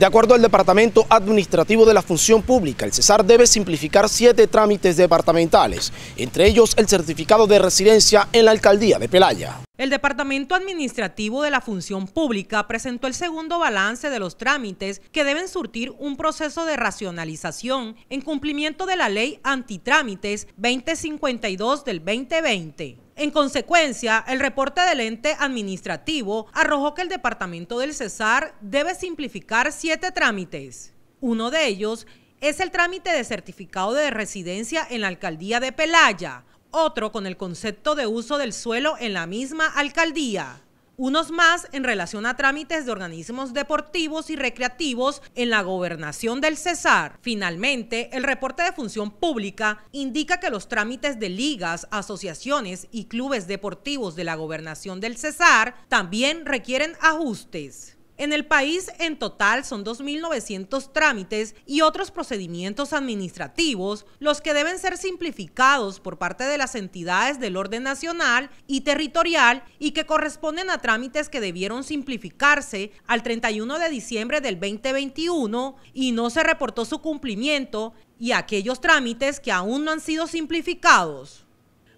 De acuerdo al Departamento Administrativo de la Función Pública, el Cesar debe simplificar siete trámites departamentales, entre ellos el certificado de residencia en la Alcaldía de Pelaya. El Departamento Administrativo de la Función Pública presentó el segundo balance de los trámites que deben surtir un proceso de racionalización en cumplimiento de la Ley Antitrámites 2052 del 2020. En consecuencia, el reporte del ente administrativo arrojó que el departamento del Cesar debe simplificar siete trámites. Uno de ellos es el trámite de certificado de residencia en la alcaldía de Pelaya, otro con el concepto de uso del suelo en la misma alcaldía unos más en relación a trámites de organismos deportivos y recreativos en la gobernación del Cesar. Finalmente, el reporte de función pública indica que los trámites de ligas, asociaciones y clubes deportivos de la gobernación del Cesar también requieren ajustes. En el país, en total, son 2.900 trámites y otros procedimientos administrativos los que deben ser simplificados por parte de las entidades del orden nacional y territorial y que corresponden a trámites que debieron simplificarse al 31 de diciembre del 2021 y no se reportó su cumplimiento y aquellos trámites que aún no han sido simplificados.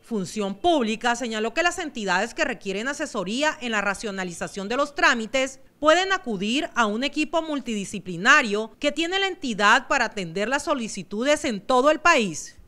Función Pública señaló que las entidades que requieren asesoría en la racionalización de los trámites pueden acudir a un equipo multidisciplinario que tiene la entidad para atender las solicitudes en todo el país.